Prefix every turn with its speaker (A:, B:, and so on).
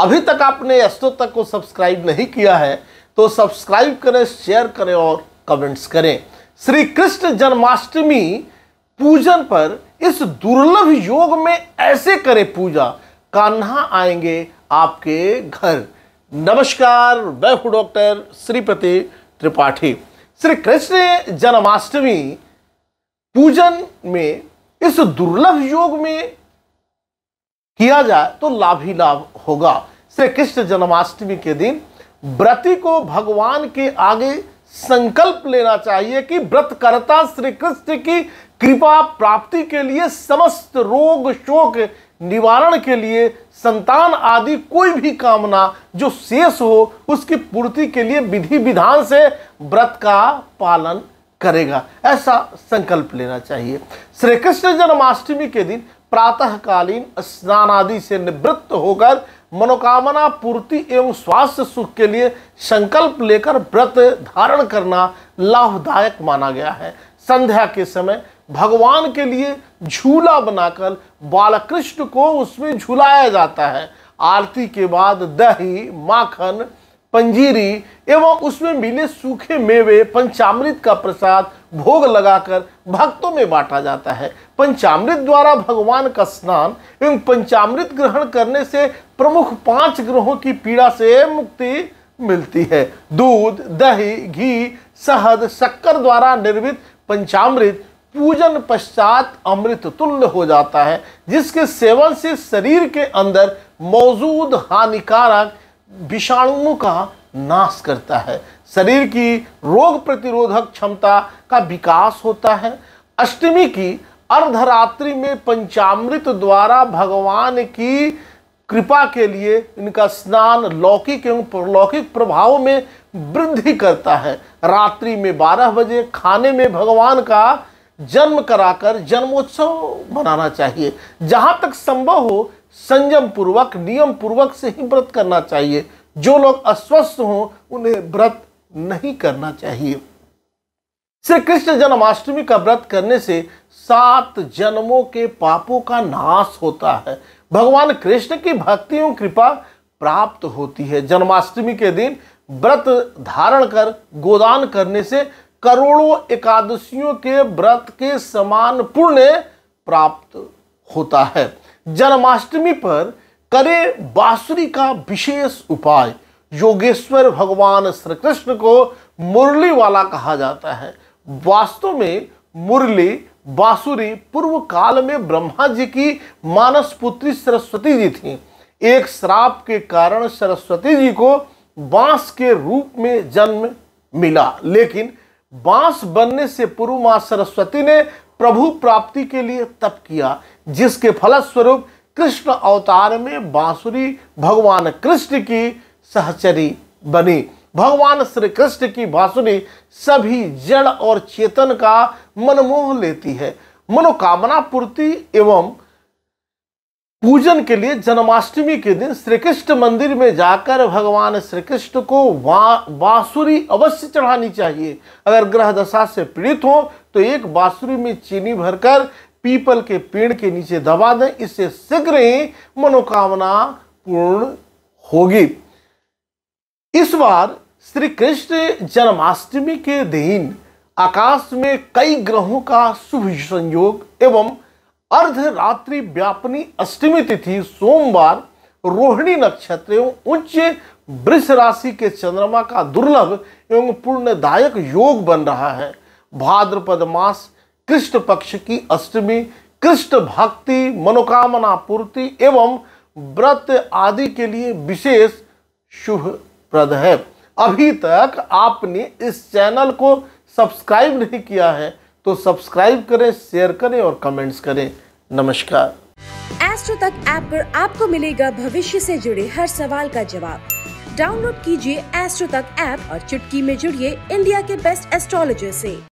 A: अभी तक आपने एस्ट्रो तक को सब्सक्राइब नहीं किया है तो सब्सक्राइब करें शेयर करें और कमेंट्स करें श्री कृष्ण जन्माष्टमी पूजन पर इस दुर्लभ योग में ऐसे करें पूजा कान्हा आएंगे आपके घर नमस्कार मैं डॉक्टर श्रीपति त्रिपाठी श्री कृष्ण जन्माष्टमी पूजन में इस दुर्लभ योग में किया जाए तो लाभ ही लाभ होगा श्री कृष्ण जन्माष्टमी के दिन व्रती को भगवान के आगे संकल्प लेना चाहिए कि व्रतकर्ता श्री कृष्ण की कृपा प्राप्ति के लिए समस्त रोग शोक निवारण के लिए संतान आदि कोई भी कामना जो शेष हो उसकी पूर्ति के लिए विधि विधान से व्रत का पालन करेगा ऐसा संकल्प लेना चाहिए श्री कृष्ण जन्माष्टमी के दिन प्रातःकालीन स्नान आदि से निवृत्त होकर मनोकामना पूर्ति एवं स्वास्थ्य सुख के लिए संकल्प लेकर व्रत धारण करना लाभदायक माना गया है संध्या के समय भगवान के लिए झूला बनाकर बालकृष्ण को उसमें झुलाया जाता है आरती के बाद दही माखन पंजीरी एवं उसमें मिले सूखे मेवे पंचामृत का प्रसाद भोग लगाकर भक्तों में बांटा जाता है पंचामृत द्वारा भगवान का स्नान एवं पंचामृत ग्रहण करने से प्रमुख पांच ग्रहों की पीड़ा से मुक्ति मिलती है दूध दही घी शहद शक्कर द्वारा निर्मित पंचामृत पूजन पश्चात अमृत तुल्य हो जाता है जिसके सेवन से शरीर के अंदर मौजूद हानिकारक विषाणुओं का नाश करता है शरीर की रोग प्रतिरोधक क्षमता का विकास होता है अष्टमी की अर्धरात्रि में पंचामृत द्वारा भगवान की कृपा के लिए इनका स्नान लौकिक एवं लौकिक प्रभाव में वृद्धि करता है रात्रि में बारह बजे खाने में भगवान का जन्म कराकर जन्मोत्सव मनाना चाहिए जहाँ तक संभव हो संयम पूर्वक नियम पूर्वक से ही व्रत करना चाहिए जो लोग अस्वस्थ हों उन्हें व्रत नहीं करना चाहिए श्री कृष्ण जन्माष्टमी का व्रत करने से सात जन्मों के पापों का नाश होता है भगवान कृष्ण की भक्तियों कृपा प्राप्त होती है जन्माष्टमी के दिन व्रत धारण कर गोदान करने से करोड़ों एकादशियों के व्रत के समान पुण्य प्राप्त होता है जन्माष्टमी पर करें बांसुरी का विशेष उपाय योगेश्वर भगवान श्री कृष्ण को मुरली वाला कहा जाता है वास्तव में मुरली बांसुरी पूर्व काल में ब्रह्मा जी की मानस पुत्री सरस्वती जी थी एक श्राप के कारण सरस्वती जी को बांस के रूप में जन्म मिला लेकिन बांस बनने से पूर्व मां सरस्वती ने प्रभु प्राप्ति के लिए तप किया जिसके फलस्वरूप कृष्ण अवतार में बांसुरी भगवान कृष्ण की सहचरी बनी भगवान श्री कृष्ण की बांसुरी सभी जड़ और चेतन का मनमोह लेती है मनोकामना पूर्ति एवं पूजन के लिए जन्माष्टमी के दिन श्री कृष्ण मंदिर में जाकर भगवान श्री कृष्ण को वा, बांसुरी अवश्य चढ़ानी चाहिए अगर ग्रह दशा से पीड़ित हो तो एक बांसुरी में चीनी भरकर पीपल के पेड़ के नीचे दबा दें इससे शीघ्र ही मनोकामना पूर्ण होगी इस बार श्री कृष्ण जन्माष्टमी के दिन आकाश में कई ग्रहों का शुभ संयोग एवं अर्धरात्रि व्यापनी अष्टमी तिथि सोमवार रोहिणी नक्षत्र एवं उच्च वृष राशि के चंद्रमा का दुर्लभ एवं पुण्यदायक योग बन रहा है भाद्रपद मास कृष्ण पक्ष की अष्टमी कृष्ण भक्ति मनोकामना पूर्ति एवं व्रत आदि के लिए विशेष शुभ प्रद है अभी तक आपने इस चैनल को सब्सक्राइब नहीं किया है तो सब्सक्राइब करें शेयर करें और कमेंट्स करें नमस्कार एस्ट्रो तक ऐप आप पर आपको मिलेगा भविष्य से जुड़े हर सवाल का जवाब डाउनलोड कीजिए एस्ट्रो तक ऐप और चुटकी में जुड़िए इंडिया के बेस्ट एस्ट्रोलॉजर से